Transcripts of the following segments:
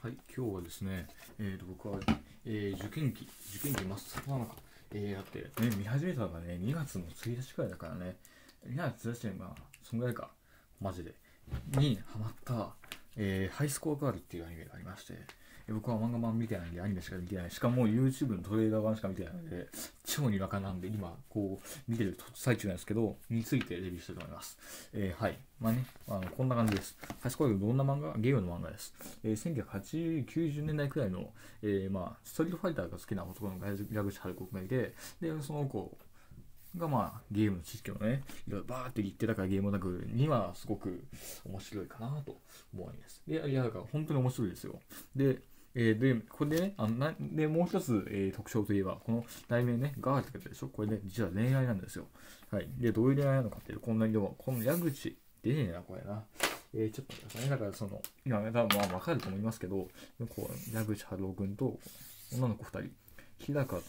はい、今日はですね、えー、と僕は、えー、受験期、受験期真っ最なのか、えー、って、ね、見始めたのがね、2月の1日くらいだからね、2月1日に、まあ、そんぐらいか、マジで、にハマった、えー、ハイスコアガールっていうアニメがありまして、僕は漫画版見てないんでアニメしか見てない。しかも YouTube のトレーダー版しか見てないので、超にわかなんで今、こう、見てる最中なんですけど、についてレビューしたいと思います。えー、はい。まあね、あのこんな感じです。ハイスコアガールどんな漫画ゲームの漫画です。えー、1980、90年代くらいの、えー、まあ、ストリートファイターが好きな男の外国者春国名で、で、その子がまあゲームの知識をね、いろいろバーって言ってたからゲームオタクにはすごく面白いかなと思います。で、いや、だから本当に面白いですよ。で、えー、で、これでね、あのなでもう一つ、えー、特徴といえば、この題名ね、ガーって書いてでしょこれね、実は恋愛なんですよ。はい。で、どういう恋愛なのかっていう、こんなにでも、この矢口、出ねえな、これな。えー、ちょっと待ってくださいね。だからその、今、多分まあわかると思いますけど、こう、矢口春夫君と女の子二人、日高と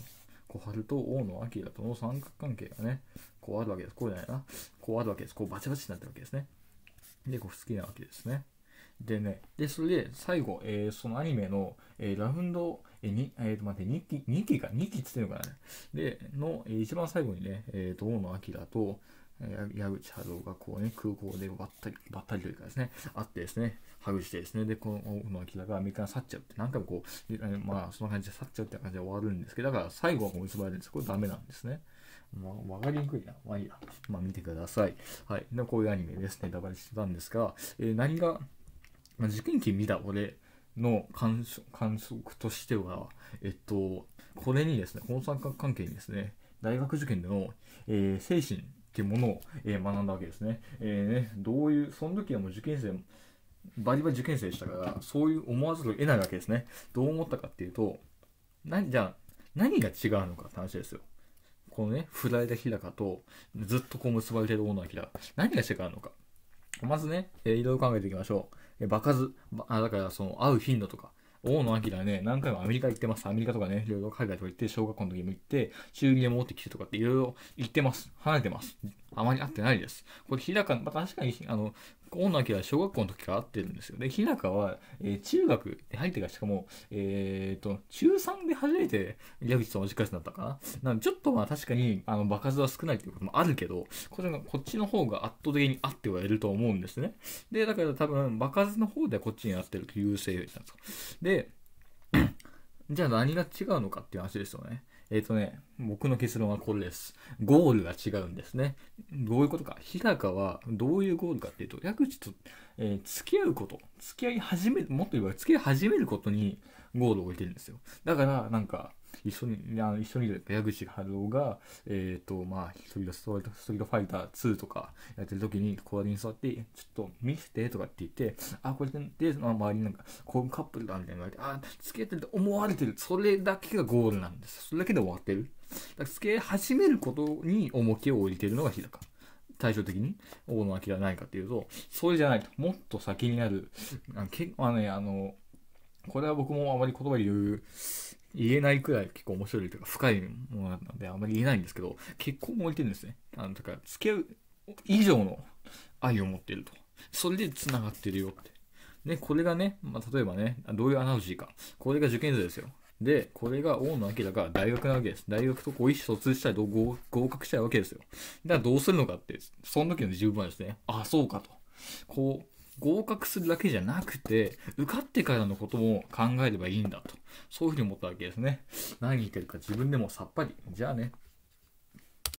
小春と大野明との三角関係がね、こうあるわけです。こうじゃないな。こうあるわけです。こうバチバチになってるわけですね。で、こう好きなわけですね。でね、で、それで最後、えー、そのアニメの、えー、ラウンド、えー、に、えー、と、待って、2期、2期か、2期っつってんのかな。で、の、えー、一番最後にね、えー、と、大野明と、矢口春夫がこうね、空港でばったり、ばったりというかですね、会ってですね、ハグしてですね、で、この小野明がアメリカに去っちゃうって、何回もこう、まあ、その感じで去っちゃうって感じで終わるんですけど、だから最後はこう結ばれるんです。これダメなんですね。まあ、わかりにくいな。まあいいや。まあ見てください。はい。で、こういうアニメですね、ダバりしてたんですが、えー、何が、まあ、受験期見た俺の感感測としては、えっと、これにですね、この三角関係にですね、大学受験での、えー、精神、ってものを、えー、学んだわけですね。えー、ね、どういう、その時はもう受験生、バリバリ受験生でしたから、そういう思わずとを得ないわけですね。どう思ったかっていうと、何、じゃあ、何が違うのかって話ですよ。このね、振られた日高と、ずっとこう結ばれてる女のナー日何が違うのか。まずね、えー、いろいろ考えていきましょう。えー、場数、あ、だからその、会う頻度とか、大野明ね、何回もアメリカ行ってます。アメリカとかね、いろいろ海外とか行って、小学校の時も行って、中2で戻ってきてとかっていろいろ行ってます。離れてます。あまり会ってないです。これ、日高、まあ、確かに、あの、女野明は小学校の時から会ってるんですよ。で、日高は、えー、中学入ってから、しかも、えっ、ー、と、中3で初めて矢口さんじクラになったかな。なので、ちょっとまあ確かに、あの、場数は少ないということもあるけど、これが、こっちの方が圧倒的に合ってはいると思うんですね。で、だから多分、場数の方ではこっちに合ってるという性質なんですよ。で、じゃあ何が違うのかっていう話ですよね。えっ、ー、とね、僕の結論はこれです。ゴールが違うんですね。どういうことか。日高はどういうゴールかっていうと、矢口と、えー、付き合うこと、付き合い始める、もっと言えば付き合い始めることにゴールを置いてるんですよ。だから、なんか、一緒に、あの一緒にいる矢口春夫が、えっ、ー、と、まあ、一人でストリートファイター2とかやってる時に、こうに座って、ちょっと見せてとかって言って、あ、これで、で、まあ、周りになんか、こういうカップルだみたいな言われて、あ、付き合ってると思われてる。それだけがゴールなんです。それだけで終わってる。だから付き合い始めることに重きを置いてるのが日高。対照的に大野明はいかっていうと、それじゃないと、もっと先になる、あの、けあのね、あの、これは僕もあまり言葉で言う言えないくらい結構面白いというか深いものなのであんまり言えないんですけど結婚も置いてるんですねあのだから付き合う以上の愛を持っているとそれでつながってるよってでこれがね、まあ、例えばねどういうアナロジーかこれが受験生ですよで、これが大野明だから大学なわけです。大学とこう意思疎通したいと合格したいわけですよ。だからどうするのかって、その時の自分はですね、あ、そうかと。こう、合格するだけじゃなくて、受かってからのことも考えればいいんだと。そういうふうに思ったわけですね。何言ってるか自分でもさっぱり。じゃあね。